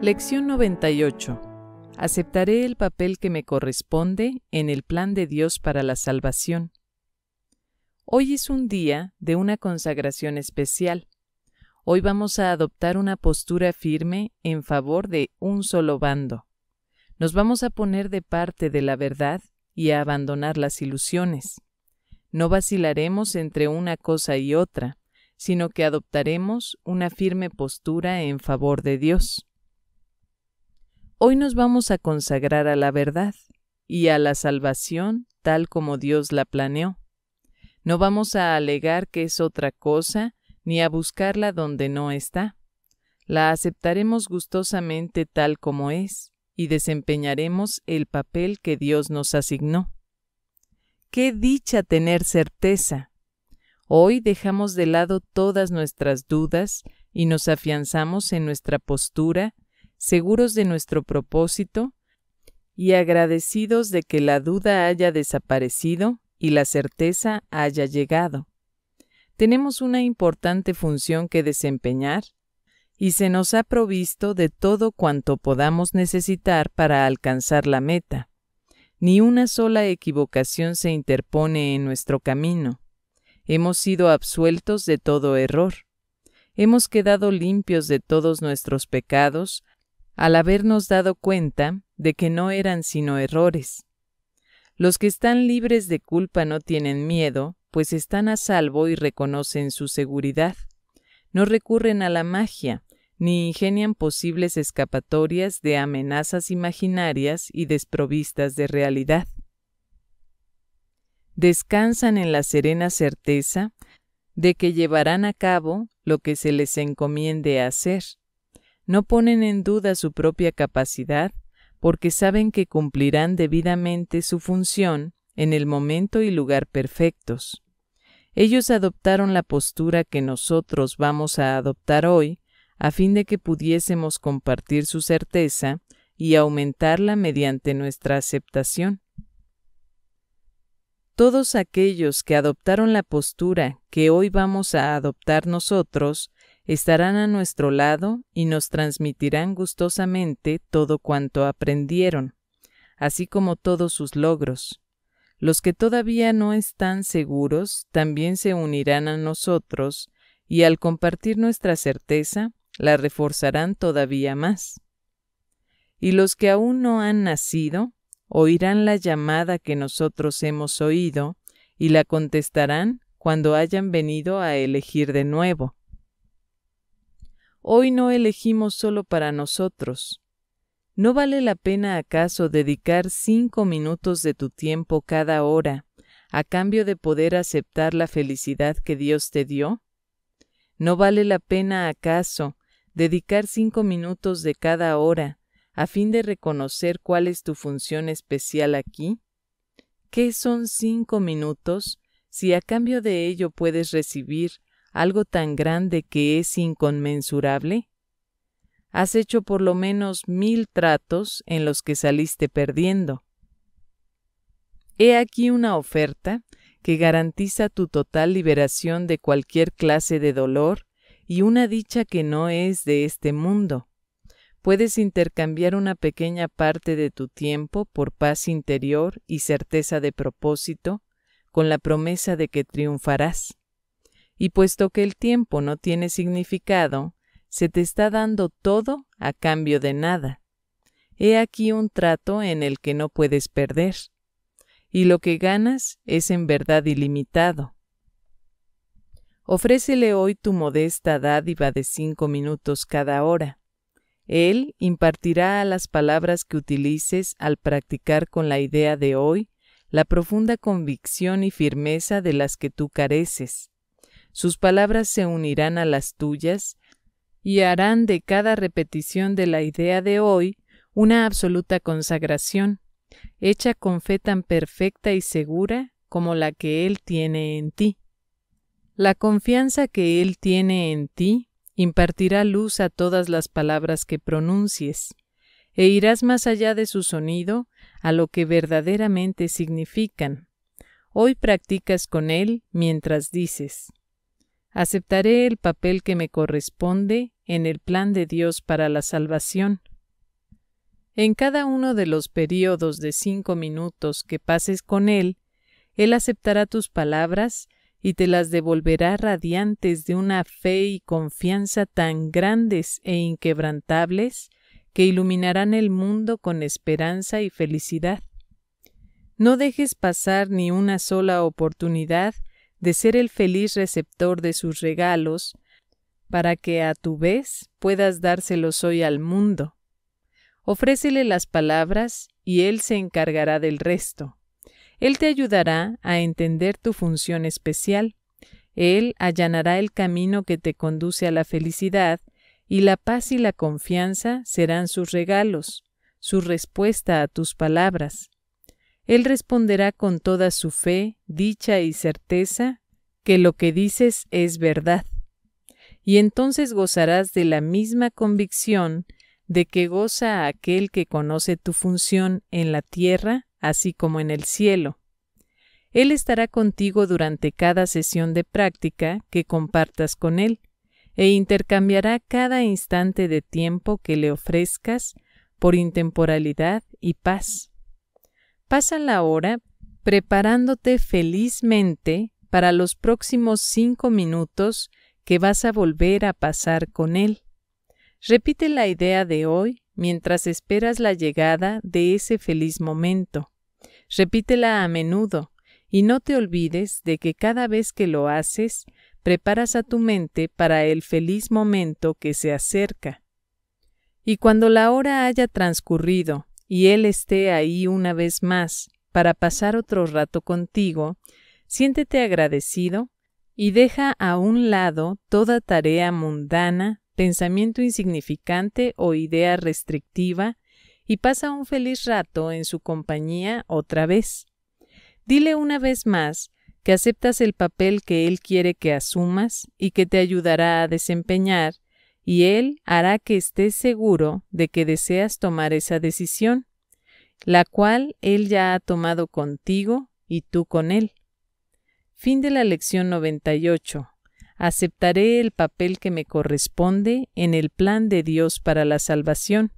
Lección 98. Aceptaré el papel que me corresponde en el plan de Dios para la salvación. Hoy es un día de una consagración especial. Hoy vamos a adoptar una postura firme en favor de un solo bando. Nos vamos a poner de parte de la verdad y a abandonar las ilusiones. No vacilaremos entre una cosa y otra, sino que adoptaremos una firme postura en favor de Dios. Hoy nos vamos a consagrar a la verdad y a la salvación tal como Dios la planeó. No vamos a alegar que es otra cosa ni a buscarla donde no está. La aceptaremos gustosamente tal como es y desempeñaremos el papel que Dios nos asignó. Qué dicha tener certeza. Hoy dejamos de lado todas nuestras dudas y nos afianzamos en nuestra postura seguros de nuestro propósito y agradecidos de que la duda haya desaparecido y la certeza haya llegado. Tenemos una importante función que desempeñar y se nos ha provisto de todo cuanto podamos necesitar para alcanzar la meta. Ni una sola equivocación se interpone en nuestro camino. Hemos sido absueltos de todo error. Hemos quedado limpios de todos nuestros pecados al habernos dado cuenta de que no eran sino errores. Los que están libres de culpa no tienen miedo, pues están a salvo y reconocen su seguridad. No recurren a la magia, ni ingenian posibles escapatorias de amenazas imaginarias y desprovistas de realidad. Descansan en la serena certeza de que llevarán a cabo lo que se les encomiende hacer no ponen en duda su propia capacidad porque saben que cumplirán debidamente su función en el momento y lugar perfectos. Ellos adoptaron la postura que nosotros vamos a adoptar hoy a fin de que pudiésemos compartir su certeza y aumentarla mediante nuestra aceptación. Todos aquellos que adoptaron la postura que hoy vamos a adoptar nosotros estarán a nuestro lado y nos transmitirán gustosamente todo cuanto aprendieron, así como todos sus logros. Los que todavía no están seguros también se unirán a nosotros y al compartir nuestra certeza, la reforzarán todavía más. Y los que aún no han nacido, oirán la llamada que nosotros hemos oído y la contestarán cuando hayan venido a elegir de nuevo hoy no elegimos solo para nosotros. ¿No vale la pena acaso dedicar cinco minutos de tu tiempo cada hora a cambio de poder aceptar la felicidad que Dios te dio? ¿No vale la pena acaso dedicar cinco minutos de cada hora a fin de reconocer cuál es tu función especial aquí? ¿Qué son cinco minutos si a cambio de ello puedes recibir algo tan grande que es inconmensurable? Has hecho por lo menos mil tratos en los que saliste perdiendo. He aquí una oferta que garantiza tu total liberación de cualquier clase de dolor y una dicha que no es de este mundo. Puedes intercambiar una pequeña parte de tu tiempo por paz interior y certeza de propósito, con la promesa de que triunfarás. Y puesto que el tiempo no tiene significado, se te está dando todo a cambio de nada. He aquí un trato en el que no puedes perder. Y lo que ganas es en verdad ilimitado. Ofrécele hoy tu modesta dádiva de cinco minutos cada hora. Él impartirá a las palabras que utilices al practicar con la idea de hoy la profunda convicción y firmeza de las que tú careces. Sus palabras se unirán a las tuyas y harán de cada repetición de la idea de hoy una absoluta consagración, hecha con fe tan perfecta y segura como la que Él tiene en ti. La confianza que Él tiene en ti impartirá luz a todas las palabras que pronuncies, e irás más allá de su sonido a lo que verdaderamente significan. Hoy practicas con Él mientras dices, Aceptaré el papel que me corresponde en el plan de Dios para la salvación. En cada uno de los periodos de cinco minutos que pases con Él, Él aceptará tus palabras y te las devolverá radiantes de una fe y confianza tan grandes e inquebrantables que iluminarán el mundo con esperanza y felicidad. No dejes pasar ni una sola oportunidad de ser el feliz receptor de sus regalos, para que a tu vez puedas dárselos hoy al mundo. Ofrécele las palabras y Él se encargará del resto. Él te ayudará a entender tu función especial. Él allanará el camino que te conduce a la felicidad y la paz y la confianza serán sus regalos, su respuesta a tus palabras. Él responderá con toda su fe, dicha y certeza que lo que dices es verdad. Y entonces gozarás de la misma convicción de que goza aquel que conoce tu función en la tierra, así como en el cielo. Él estará contigo durante cada sesión de práctica que compartas con Él, e intercambiará cada instante de tiempo que le ofrezcas por intemporalidad y paz. Pasa la hora preparándote felizmente para los próximos cinco minutos que vas a volver a pasar con él. Repite la idea de hoy mientras esperas la llegada de ese feliz momento. Repítela a menudo y no te olvides de que cada vez que lo haces, preparas a tu mente para el feliz momento que se acerca. Y cuando la hora haya transcurrido y Él esté ahí una vez más para pasar otro rato contigo, siéntete agradecido y deja a un lado toda tarea mundana, pensamiento insignificante o idea restrictiva y pasa un feliz rato en su compañía otra vez. Dile una vez más que aceptas el papel que Él quiere que asumas y que te ayudará a desempeñar y Él hará que estés seguro de que deseas tomar esa decisión, la cual Él ya ha tomado contigo y tú con Él. Fin de la lección 98. Aceptaré el papel que me corresponde en el plan de Dios para la salvación.